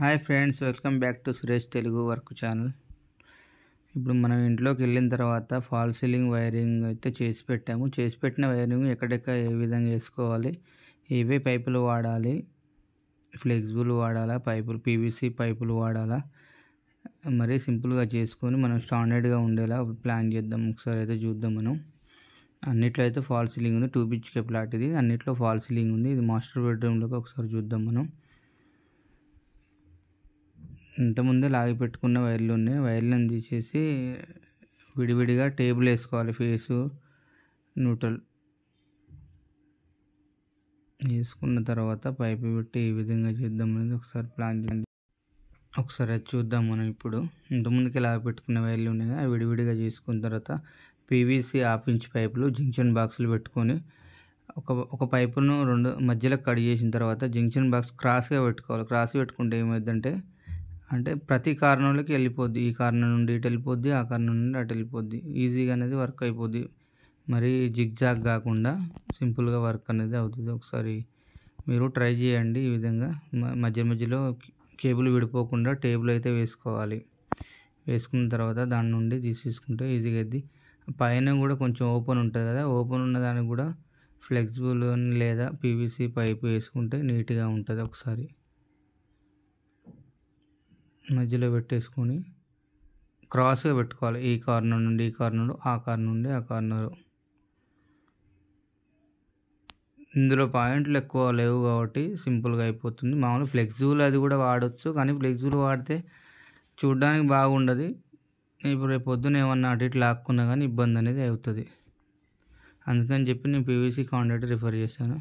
hi friends welcome back to Suresh Telugu work channel ఇప్పుడు మనం ఇంట్లోకి వెళ్ళిన తర్వాత ఫాల్ సీలింగ్ వైరింగ్ అయితే చేసి పెట్టాము చేసి పెట్టిన వైరింగ్ ఎక్కడెక్కడ ఏ విధంగా వేసుకోవాలి ఏవే పైపులు వాడాలి ఫ్లెక్సిబుల్ వాడాలా పైపులు పీవీసీ పైపులు వాడాలా మరీ సింపుల్గా చేసుకొని మనం స్టాండర్డ్గా ఉండేలా ప్లాన్ చేద్దాం ఒకసారి అయితే చూద్దాం మనం అన్నిట్లో అయితే ఫాల్ సీలింగ్ ఉంది టూ బిచ్కే ప్లాట్ ఇది అన్నిట్లో ఫాల్ సీలింగ్ ఉంది ఇది మాస్టర్ బెడ్రూమ్లోకి ఒకసారి చూద్దాం మనం ఇంతకుముందు లాగి పెట్టుకున్న వైర్లు ఉన్నాయి వైర్లను తీసేసి విడివిడిగా టేబుల్ వేసుకోవాలి ఫేసు న్యూట్రల్ వేసుకున్న తర్వాత పైపు పెట్టి ఏ విధంగా చేద్దాం అనేది ఒకసారి ప్లాన్ చేయండి ఒకసారి చూద్దాం మనం ఇప్పుడు ఇంతకుముందుకి ఇలా పెట్టుకున్న వైర్లు ఉన్నాయి విడివిడిగా చేసుకున్న తర్వాత పీవీసీ హాఫ్ ఇంచ్ పైపులు జంక్షన్ బాక్సులు పెట్టుకొని ఒక ఒక పైపును రెండు మధ్యలో కట్ చేసిన తర్వాత జంక్షన్ బాక్స్ క్రాస్గా పెట్టుకోవాలి క్రాస్ పెట్టుకుంటే ఏమవుతుందంటే అంటే ప్రతి కారణంలోకి వెళ్ళిపోద్ది ఈ కారణం నుండి ఇటు వెళ్ళిపోద్ది ఆ కారణం నుండి అటు వెళ్ళిపోద్ది ఈజీగా అనేది వర్క్ అయిపోద్ది మరి జిగ్జాగ్ కాకుండా సింపుల్గా వర్క్ అనేది అవుతుంది ఒకసారి మీరు ట్రై చేయండి ఈ విధంగా మధ్య మధ్యలో కేబుల్ విడిపోకుండా టేబుల్ అయితే వేసుకోవాలి వేసుకున్న తర్వాత దాని నుండి తీసేసుకుంటే ఈజీగా అయింది పైన కూడా కొంచెం ఓపెన్ ఉంటుంది కదా ఓపెన్ ఉన్న దానికి కూడా ఫ్లెక్సిబుల్ లేదా పీవీసీ పైప్ వేసుకుంటే నీట్గా ఉంటుంది ఒకసారి మధ్యలో పెట్టేసుకొని క్రాస్గా పెట్టుకోవాలి ఈ కార్నర్ నుండి ఈ కార్నర్ ఆ కార్నర్ నుండి ఆ కార్నర్ ఇందులో పాయింట్లు ఎక్కువ లేవు కాబట్టి సింపుల్గా అయిపోతుంది మామూలు ఫ్లెక్సిబుల్ అది కూడా వాడచ్చు కానీ ఫ్లెక్సిబుల్ వాడితే చూడడానికి బాగుండదు ఇప్పుడు రేపు పొద్దున ఏమన్నా అటు ఇటు లాక్కున్నా కానీ ఇబ్బంది అనేది అవుతుంది అందుకని చెప్పి నేను పీవీసీ కాంట్రాక్ట్ రిఫర్ చేశాను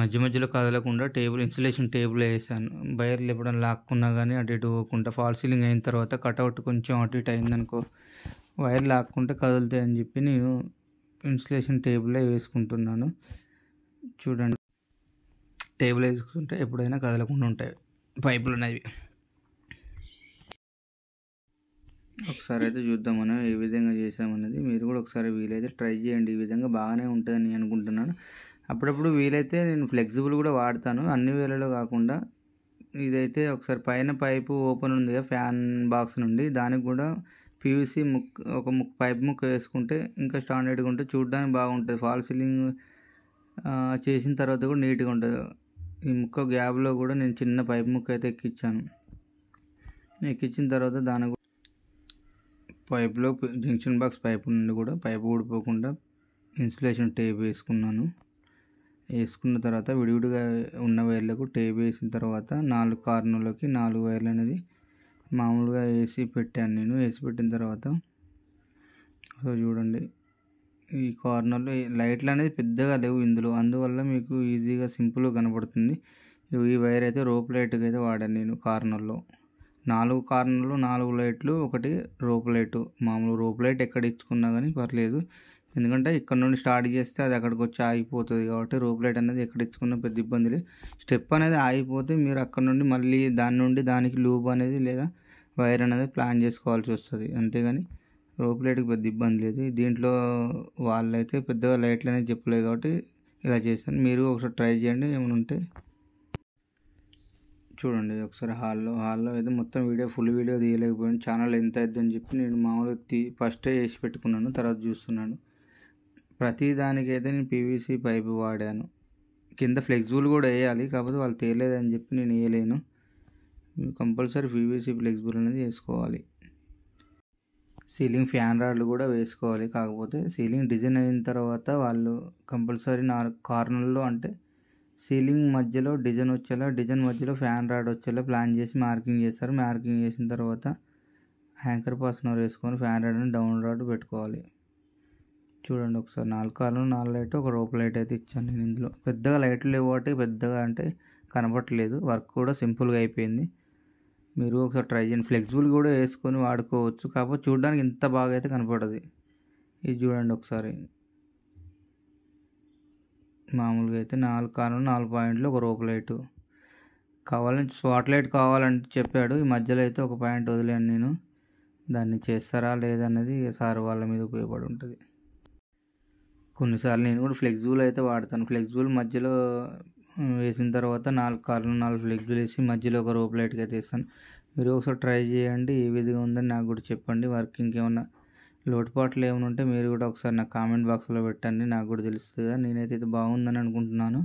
మధ్య మధ్యలో కదలకుండా టేబుల్ ఇన్సులేషన్ టేబుల్ వేసాను బయర్లు ఇవ్వడం లాక్కున్నా కానీ అటు ఇటు పోకుండా ఫాల్ సీలింగ్ అయిన తర్వాత కటౌట్ కొంచెం అటు ఇటు అయిందనుకో వైర్ లాక్కుంటే కదులుతాయి అని చెప్పి నేను ఇన్సులేషన్ టేబులే వేసుకుంటున్నాను చూడండి టేబుల్ వేసుకుంటే ఎప్పుడైనా కదలకుండా ఉంటాయి పైపులు అనేవి ఒకసారి అయితే చూద్దాం మనం ఏ విధంగా చేసామనేది మీరు కూడా ఒకసారి వీలైతే ట్రై చేయండి ఈ విధంగా బాగానే ఉంటుందని అనుకుంటున్నాను అప్పుడప్పుడు వీలైతే నేను ఫ్లెక్సిబుల్ కూడా వాడతాను అన్ని వేలలో కాకుండా ఇదైతే ఒకసారి పైన పైపు ఓపెన్ ఉంది ఫ్యాన్ బాక్స్ నుండి దానికి కూడా పీవీసీ ముక్ ఒక ముక్ పైప్ ముక్క వేసుకుంటే ఇంకా స్టాండర్డ్గా ఉంటే చూడడానికి బాగుంటుంది ఫాల్ సీలింగ్ చేసిన తర్వాత కూడా నీట్గా ఉంటుంది ఈ ముక్క గ్యాప్లో కూడా నేను చిన్న పైప్ ముక్క అయితే ఎక్కించాను ఎక్కించిన తర్వాత దాని పైప్లో జంక్షన్ బాక్స్ పైప్ నుండి కూడా పైప్ ఊడిపోకుండా ఇన్సులేషన్ టేప్ వేసుకున్నాను వేసుకున్న తర్వాత విడివిడిగా ఉన్న వైర్లకు టేప్ వేసిన తర్వాత నాలుగు కార్నర్లకి నాలుగు వైర్లు అనేది మామూలుగా వేసి పెట్టాను నేను వేసి పెట్టిన తర్వాత సో చూడండి ఈ కార్నర్లు లైట్లు అనేది పెద్దగా లేవు ఇందులో అందువల్ల మీకు ఈజీగా సింపుల్గా కనపడుతుంది ఈ వైర్ అయితే రోప్ లైట్కి అయితే వాడాను నేను కార్నర్లో నాలుగు కార్నర్లు నాలుగు లైట్లు ఒకటి రోప్ లైట్ మామూలు రోప్ లైట్ ఎక్కడ ఇచ్చుకున్నా కానీ పర్లేదు ఎందుకంటే ఇక్కడ నుండి స్టార్ట్ చేస్తే అది అక్కడికి వచ్చి ఆగిపోతుంది కాబట్టి రోప్ అనేది ఎక్కడ ఇచ్చుకున్న పెద్ద ఇబ్బంది లేదు స్టెప్ అనేది ఆగిపోతే మీరు అక్కడ నుండి మళ్ళీ దాని నుండి దానికి లూబ్ అనేది లేదా వైర్ అనేది ప్లాన్ చేసుకోవాల్సి వస్తుంది అంతేగాని రోప్ పెద్ద ఇబ్బంది లేదు దీంట్లో వాళ్ళైతే పెద్దగా లైట్లు అనేది చెప్పలేదు కాబట్టి ఇలా చేస్తాను మీరు ఒకసారి ట్రై చేయండి ఏమైనా ఉంటే చూడండి ఒకసారి హాల్లో హాల్లో అయితే మొత్తం వీడియో ఫుల్ వీడియో తీయలేకపోయాను ఛానల్ ఎంత అవుతుందని చెప్పి నేను మామూలుగా తీ ఫస్టే వేసి పెట్టుకున్నాను తర్వాత చూస్తున్నాను ప్రతి దానికైతే నేను పీవీసీ పైపు వాడాను కింద ఫ్లెక్సిబుల్ కూడా వేయాలి కాకపోతే వాళ్ళు తేలేదని చెప్పి నేను వేయలేను కంపల్సరీ పీవీసీ ఫ్లెక్సిబుల్ అనేది వేసుకోవాలి సీలింగ్ ఫ్యాన్ రాడ్లు కూడా వేసుకోవాలి కాకపోతే సీలింగ్ డిజైన్ అయిన తర్వాత వాళ్ళు కంపల్సరీ నా కార్నర్లో అంటే సీలింగ్ మధ్యలో డిజైన్ వచ్చేలా డిజైన్ మధ్యలో ఫ్యాన్ రాడ్ వచ్చేలా ప్లాన్ చేసి మార్కింగ్ చేస్తారు మార్కింగ్ చేసిన తర్వాత హ్యాంకర్ పాస్నర్ వేసుకొని ఫ్యాన్ రాడ్ని డౌన్ రాడ్ పెట్టుకోవాలి చూడండి ఒకసారి నాలుగు కార్లు నాలుగు లైట్ ఒక రోప్ లైట్ అయితే ఇచ్చాను నేను ఇందులో పెద్దగా లైట్లు లేవు కాబట్టి పెద్దగా అంటే కనబట్టలేదు వర్క్ కూడా సింపుల్గా అయిపోయింది మీరు ఒకసారి ట్రై చేయండి ఫ్లెక్సిబుల్ కూడా వేసుకొని వాడుకోవచ్చు కాకపోతే చూడడానికి ఇంత బాగా అయితే కనపడదు ఇది చూడండి ఒకసారి మామూలుగా అయితే నాలుగు కాలంలో నాలుగు పాయింట్లు ఒక రోప్ లైటు కావాలంటే స్పాట్ లైట్ కావాలంటే చెప్పాడు ఈ మధ్యలో అయితే ఒక పాయింట్ వదిలేను నేను దాన్ని చేస్తారా లేదన్నది సార్ వాళ్ళ మీద ఉపయోగపడి ఉంటుంది కొన్నిసార్లు నేను కూడా ఫ్లెక్సిబుల్ అయితే వాడతాను ఫ్లెక్సిబుల్ మధ్యలో వేసిన తర్వాత నాలుగు కార్లు నాలుగు ఫ్లెక్సిబుల్ వేసి మధ్యలో ఒక రోప్ లైట్గా తీస్తాను మీరు ఒకసారి ట్రై చేయండి ఏ విధంగా ఉందని నాకు కూడా చెప్పండి వర్క్ ఇంకేమన్నా లోటుపాట్లు ఏమైనా ఉంటే మీరు కూడా ఒకసారి నా కామెంట్ బాక్స్లో పెట్టండి నాకు కూడా తెలుస్తుందా నేనైతే ఇది బాగుందని అనుకుంటున్నాను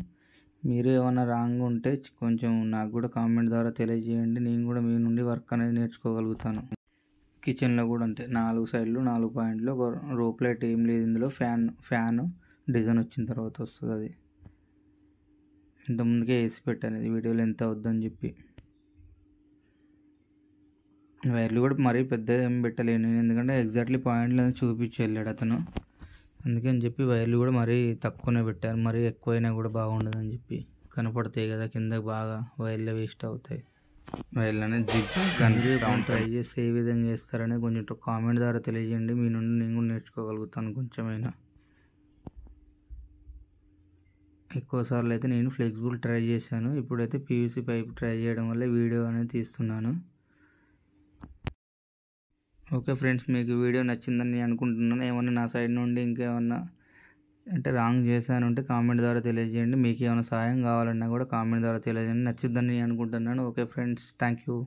మీరు ఏమైనా రాంగ్ ఉంటే కొంచెం నాకు కూడా కామెంట్ ద్వారా తెలియజేయండి నేను కూడా మీ నుండి వర్క్ అనేది నేర్చుకోగలుగుతాను కిచెన్లో కూడా అంతే నాలుగు సైడ్లు నాలుగు పాయింట్లు ఒక రూప్లైట్ లైట్ ఏం లేదు ఇందులో ఫ్యాన్ ఫ్యాన్ డిజైన్ వచ్చిన తర్వాత వస్తుంది అది ఇంతకుముందుకే వేసి పెట్టాను ఇది వీడియోలు ఎంత అవుద్దని చెప్పి వైర్లు కూడా మరీ పెద్ద ఏం పెట్టలేను నేను ఎందుకంటే ఎగ్జాక్ట్లీ పాయింట్లు అనేది చూపించి వెళ్ళాడు అతను అందుకని చెప్పి వైర్లు కూడా మరీ తక్కువనే పెట్టారు మరీ ఎక్కువైనా కూడా బాగుండదని చెప్పి కనపడతాయి కదా కింద బాగా వైర్లు వేస్ట్ అవుతాయి వైర్లనే జిగ్జాగ్ ట్రై చేసి ఏ విధంగా చేస్తారని కొంచెం కామెంట్ ద్వారా తెలియజేయండి మీ నుండి నేను కూడా నేర్చుకోగలుగుతాను కొంచెమైనా ఎక్కువసార్లు అయితే నేను ఫ్లెక్సిబుల్ ట్రై చేశాను ఇప్పుడైతే పీవీసీ పైప్ ట్రై చేయడం వల్ల వీడియో అనేది తీస్తున్నాను ఓకే ఫ్రెండ్స్ మీకు వీడియో నచ్చిందని నేను అనుకుంటున్నాను ఏమన్నా నా సైడ్ నుండి ఇంకేమన్నా అంటే రాంగ్ చేశాను అంటే కామెంట్ ద్వారా తెలియజేయండి మీకు ఏమైనా సహాయం కావాలన్నా కూడా కామెంట్ ద్వారా తెలియజేయండి నచ్చుద్దని అనుకుంటున్నాను ఓకే ఫ్రెండ్స్ థ్యాంక్ యూ